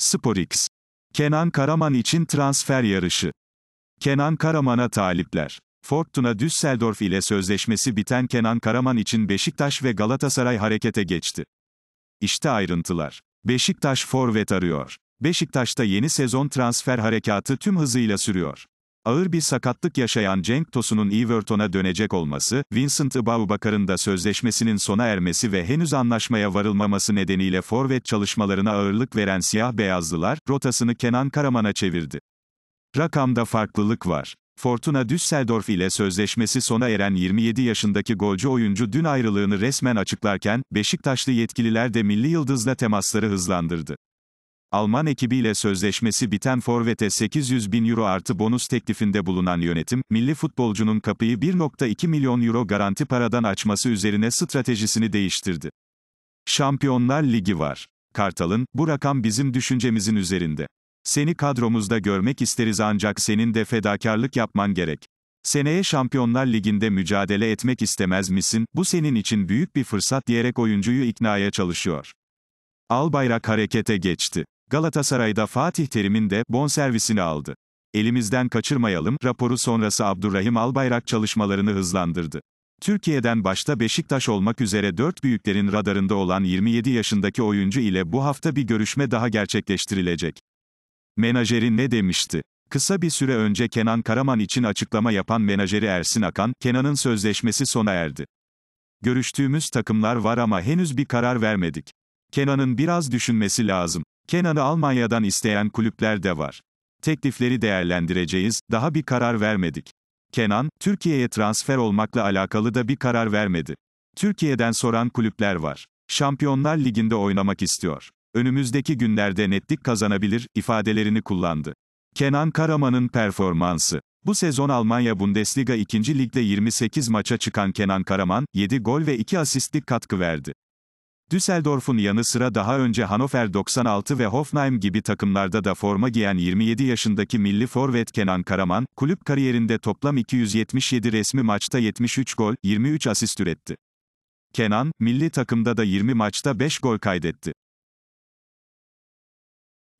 SporX. Kenan Karaman için transfer yarışı. Kenan Karaman'a talipler. Fortuna Düsseldorf ile sözleşmesi biten Kenan Karaman için Beşiktaş ve Galatasaray harekete geçti. İşte ayrıntılar. Beşiktaş forvet arıyor. Beşiktaş'ta yeni sezon transfer harekatı tüm hızıyla sürüyor. Ağır bir sakatlık yaşayan Cenk Tosun'un Everton'a dönecek olması, Vincent Ibaubakar'ın da sözleşmesinin sona ermesi ve henüz anlaşmaya varılmaması nedeniyle forvet çalışmalarına ağırlık veren siyah beyazlılar, rotasını Kenan Karaman'a çevirdi. Rakamda farklılık var. Fortuna Düsseldorf ile sözleşmesi sona eren 27 yaşındaki golcü oyuncu dün ayrılığını resmen açıklarken, Beşiktaşlı yetkililer de milli yıldızla temasları hızlandırdı. Alman ekibiyle sözleşmesi biten Forvet'e 800 bin euro artı bonus teklifinde bulunan yönetim, milli futbolcunun kapıyı 1.2 milyon euro garanti paradan açması üzerine stratejisini değiştirdi. Şampiyonlar Ligi var. Kartal'ın, bu rakam bizim düşüncemizin üzerinde. Seni kadromuzda görmek isteriz ancak senin de fedakarlık yapman gerek. Seneye Şampiyonlar Ligi'nde mücadele etmek istemez misin? Bu senin için büyük bir fırsat diyerek oyuncuyu iknaya çalışıyor. Al Bayrak harekete geçti. Galatasaray'da Fatih Terim'in de bonservisini aldı. Elimizden kaçırmayalım raporu sonrası Abdurrahim Albayrak çalışmalarını hızlandırdı. Türkiye'den başta Beşiktaş olmak üzere dört büyüklerin radarında olan 27 yaşındaki oyuncu ile bu hafta bir görüşme daha gerçekleştirilecek. Menajeri ne demişti? Kısa bir süre önce Kenan Karaman için açıklama yapan menajeri Ersin Akan, Kenan'ın sözleşmesi sona erdi. Görüştüğümüz takımlar var ama henüz bir karar vermedik. Kenan'ın biraz düşünmesi lazım. Kenan'ı Almanya'dan isteyen kulüpler de var. Teklifleri değerlendireceğiz, daha bir karar vermedik. Kenan, Türkiye'ye transfer olmakla alakalı da bir karar vermedi. Türkiye'den soran kulüpler var. Şampiyonlar Ligi'nde oynamak istiyor. Önümüzdeki günlerde netlik kazanabilir ifadelerini kullandı. Kenan Karaman'ın performansı bu sezon Almanya Bundesliga 2. Lig'de 28 maça çıkan Kenan Karaman, 7 gol ve 2 asistlik katkı verdi. Düsseldorf'un yanı sıra daha önce Hannover 96 ve Hoffenheim gibi takımlarda da forma giyen 27 yaşındaki milli forvet Kenan Karaman, kulüp kariyerinde toplam 277 resmi maçta 73 gol, 23 asist üretti. Kenan, milli takımda da 20 maçta 5 gol kaydetti.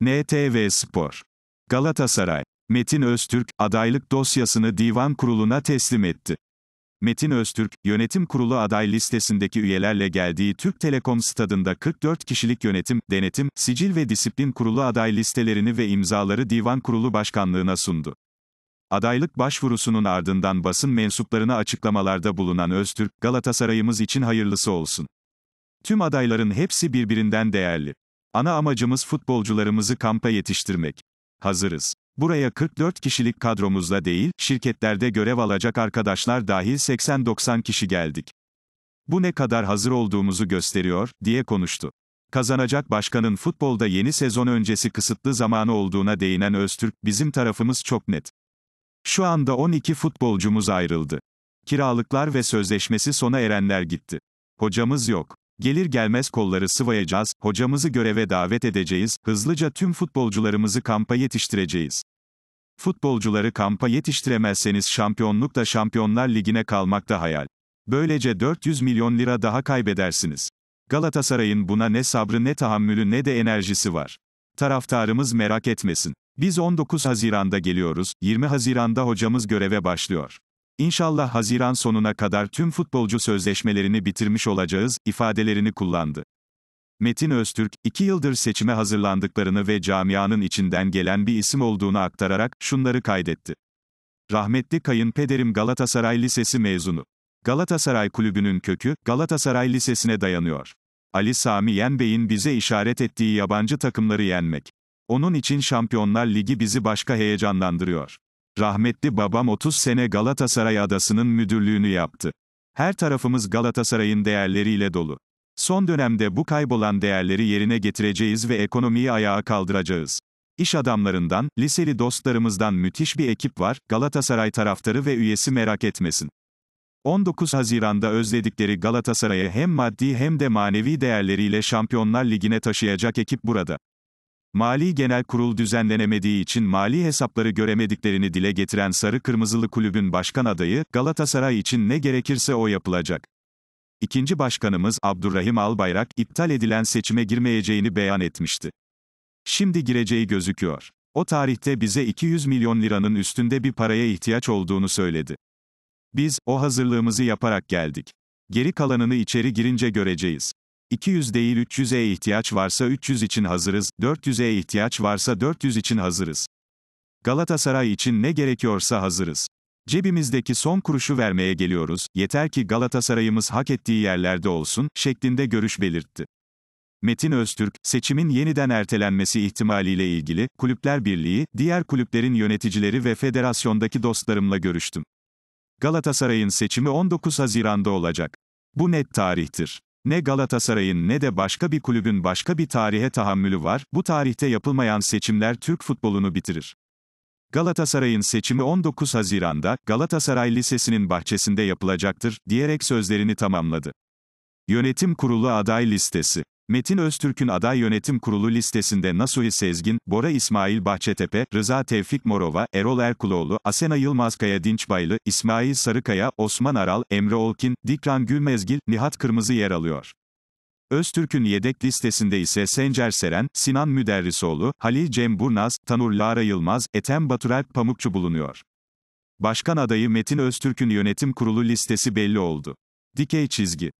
NTV Spor Galatasaray Metin Öztürk, adaylık dosyasını divan kuruluna teslim etti. Metin Öztürk, yönetim kurulu aday listesindeki üyelerle geldiği Türk Telekom stadında 44 kişilik yönetim, denetim, sicil ve disiplin kurulu aday listelerini ve imzaları divan kurulu başkanlığına sundu. Adaylık başvurusunun ardından basın mensuplarına açıklamalarda bulunan Öztürk, Galatasaray'ımız için hayırlısı olsun. Tüm adayların hepsi birbirinden değerli. Ana amacımız futbolcularımızı kampa yetiştirmek. Hazırız. Buraya 44 kişilik kadromuzla değil, şirketlerde görev alacak arkadaşlar dahil 80-90 kişi geldik. Bu ne kadar hazır olduğumuzu gösteriyor, diye konuştu. Kazanacak başkanın futbolda yeni sezon öncesi kısıtlı zamanı olduğuna değinen Öztürk, bizim tarafımız çok net. Şu anda 12 futbolcumuz ayrıldı. Kiralıklar ve sözleşmesi sona erenler gitti. Hocamız yok. Gelir gelmez kolları sıvayacağız, hocamızı göreve davet edeceğiz, hızlıca tüm futbolcularımızı kampa yetiştireceğiz. Futbolcuları kampa yetiştiremezseniz şampiyonluk da Şampiyonlar Ligi'ne kalmak da hayal. Böylece 400 milyon lira daha kaybedersiniz. Galatasaray'ın buna ne sabrı ne tahammülü ne de enerjisi var. Taraftarımız merak etmesin. Biz 19 Haziran'da geliyoruz, 20 Haziran'da hocamız göreve başlıyor. İnşallah Haziran sonuna kadar tüm futbolcu sözleşmelerini bitirmiş olacağız, ifadelerini kullandı. Metin Öztürk, iki yıldır seçime hazırlandıklarını ve camianın içinden gelen bir isim olduğunu aktararak şunları kaydetti. Rahmetli kayınpederim Galatasaray Lisesi mezunu. Galatasaray Kulübü'nün kökü, Galatasaray Lisesi'ne dayanıyor. Ali Sami Yenbey'in bize işaret ettiği yabancı takımları yenmek. Onun için Şampiyonlar Ligi bizi başka heyecanlandırıyor. Rahmetli babam 30 sene Galatasaray Adası'nın müdürlüğünü yaptı. Her tarafımız Galatasaray'ın değerleriyle dolu. Son dönemde bu kaybolan değerleri yerine getireceğiz ve ekonomiyi ayağa kaldıracağız. İş adamlarından, liseli dostlarımızdan müthiş bir ekip var, Galatasaray taraftarı ve üyesi merak etmesin. 19 Haziran'da özledikleri Galatasaray'ı hem maddi hem de manevi değerleriyle Şampiyonlar Ligi'ne taşıyacak ekip burada. Mali Genel Kurul düzenlenemediği için mali hesapları göremediklerini dile getiren Sarı Kırmızılı Kulübün başkan adayı, Galatasaray için ne gerekirse o yapılacak. İkinci başkanımız Abdurrahim Albayrak, iptal edilen seçime girmeyeceğini beyan etmişti. Şimdi gireceği gözüküyor. O tarihte bize 200 milyon liranın üstünde bir paraya ihtiyaç olduğunu söyledi. Biz, o hazırlığımızı yaparak geldik. Geri kalanını içeri girince göreceğiz. 200 değil 300'e ihtiyaç varsa 300 için hazırız, 400'e ihtiyaç varsa 400 için hazırız. Galatasaray için ne gerekiyorsa hazırız. Cebimizdeki son kuruşu vermeye geliyoruz, yeter ki Galatasaray'ımız hak ettiği yerlerde olsun, şeklinde görüş belirtti. Metin Öztürk, seçimin yeniden ertelenmesi ihtimaliyle ilgili, Kulüpler Birliği, diğer kulüplerin yöneticileri ve federasyondaki dostlarımla görüştüm. Galatasaray'ın seçimi 19 Haziran'da olacak. Bu net tarihtir. Ne Galatasaray'ın ne de başka bir kulübün başka bir tarihe tahammülü var, bu tarihte yapılmayan seçimler Türk futbolunu bitirir. Galatasaray'ın seçimi 19 Haziran'da, Galatasaray Lisesi'nin bahçesinde yapılacaktır, diyerek sözlerini tamamladı. Yönetim Kurulu Aday Listesi Metin Öztürk'ün aday yönetim kurulu listesinde Nasuhi Sezgin, Bora İsmail Bahçetepe, Rıza Tevfik Morova, Erol Erkuloğlu, Asena Yılmazkaya Dinçbaylı, İsmail Sarıkaya, Osman Aral, Emre Olkin, Dikran Gülmezgil, Nihat Kırmızı yer alıyor. Öztürk'ün yedek listesinde ise Sencer Seren, Sinan Müderrisoğlu, Halil Cem Burnaz, Tanur Lara Yılmaz, Ethem Baturalp Pamukçu bulunuyor. Başkan adayı Metin Öztürk'ün yönetim kurulu listesi belli oldu. Dikey çizgi